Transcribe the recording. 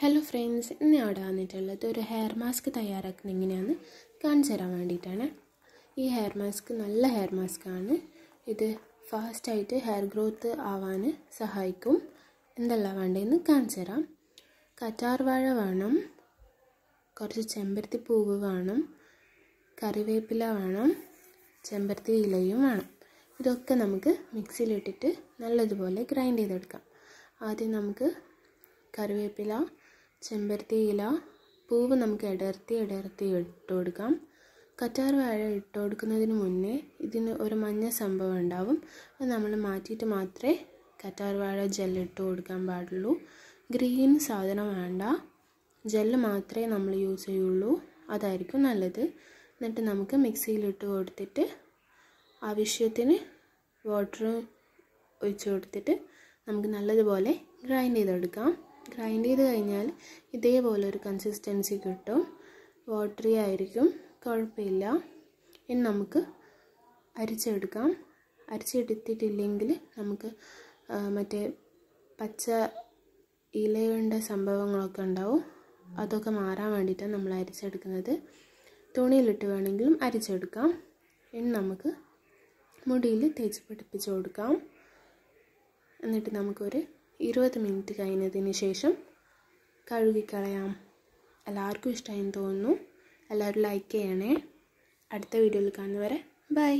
hello friends ഇന്ന് അവിടെ വന്നിട്ടുള്ളത് ഒരു ഹെയർ മാസ്ക് തയ്യാറാക്കുന്ന എങ്ങനെയാണെന്ന് കാണിച്ചു തരാൻ വേണ്ടിയിട്ടാണ് ഈ ഹെയർ മാസ്ക് നല്ല ഹെയർ മാസ്ക് ആണ് ഇത് ഫാസ്റ്റായിട്ട് ഹെയർ ഗ്രോത്ത് ആവാൻ സഹായിക്കും എന്തെല്ലാം വേണ്ടതെന്ന് കാണിച്ചു തരാം കറ്റാർവാഴ വേണം കുറച്ച് ചെമ്പരത്തി പൂവ് വേണം കറിവേപ്പില വേണം ചെമ്പരത്തി ഇലയും വേണം ഇതൊക്കെ നമുക്ക് മിക്സിയിലിട്ടിട്ട് നല്ലതുപോലെ ഗ്രൈൻഡ് ചെയ്തെടുക്കാം ആദ്യം നമുക്ക് കറിവേപ്പില ചെമ്പരത്തി ഇല പൂവ് നമുക്ക് ഇടർത്തി ഇടർത്തി ഇട്ട് കൊടുക്കാം കറ്റാർ വാഴ ഇട്ട് കൊടുക്കുന്നതിന് മുന്നേ ഇതിന് ഒരു മഞ്ഞ സംഭവം ഉണ്ടാവും അത് നമ്മൾ മാറ്റിയിട്ട് മാത്രമേ കറ്റാർ വാഴ ജെല്ലിട്ട് കൊടുക്കാൻ പാടുള്ളൂ ഗ്രീൻ സാധനം വേണ്ട ജെല്ല് മാത്രമേ നമ്മൾ യൂസ് ചെയ്യുള്ളൂ അതായിരിക്കും നല്ലത് എന്നിട്ട് നമുക്ക് മിക്സിയിലിട്ട് കൊടുത്തിട്ട് ആവശ്യത്തിന് വാട്ടർ ഒഴിച്ച് കൊടുത്തിട്ട് നമുക്ക് നല്ലതുപോലെ ഗ്രൈൻഡ് ചെയ്തെടുക്കാം ഗ്രൈൻഡ് ചെയ്ത് കഴിഞ്ഞാൽ ഇതേപോലെ ഒരു കൺസിസ്റ്റൻസി കിട്ടും വാട്ടറി ആയിരിക്കും കുഴപ്പമില്ല ഇനി നമുക്ക് അരിച്ചെടുക്കാം അരിച്ചെടുത്തിട്ടില്ലെങ്കിൽ നമുക്ക് മറ്റേ പച്ച ഇലയുടെ സംഭവങ്ങളൊക്കെ ഉണ്ടാവും അതൊക്കെ മാറാൻ വേണ്ടിയിട്ടാണ് നമ്മൾ അരിച്ചെടുക്കുന്നത് തുണിയിലിട്ട് വേണമെങ്കിലും അരിച്ചെടുക്കാം ഇനി നമുക്ക് മുടിയിൽ തേച്ച് പിടിപ്പിച്ച് കൊടുക്കാം എന്നിട്ട് നമുക്കൊരു ഇരുപത് മിനിറ്റ് കഴിഞ്ഞതിന് ശേഷം കഴുകിക്കളയാം എല്ലാവർക്കും ഇഷ്ടമായി തോന്നുന്നു എല്ലാവരും ലൈക്ക് ചെയ്യണേ അടുത്ത വീഡിയോയിൽ കാണുന്നവരെ ബൈ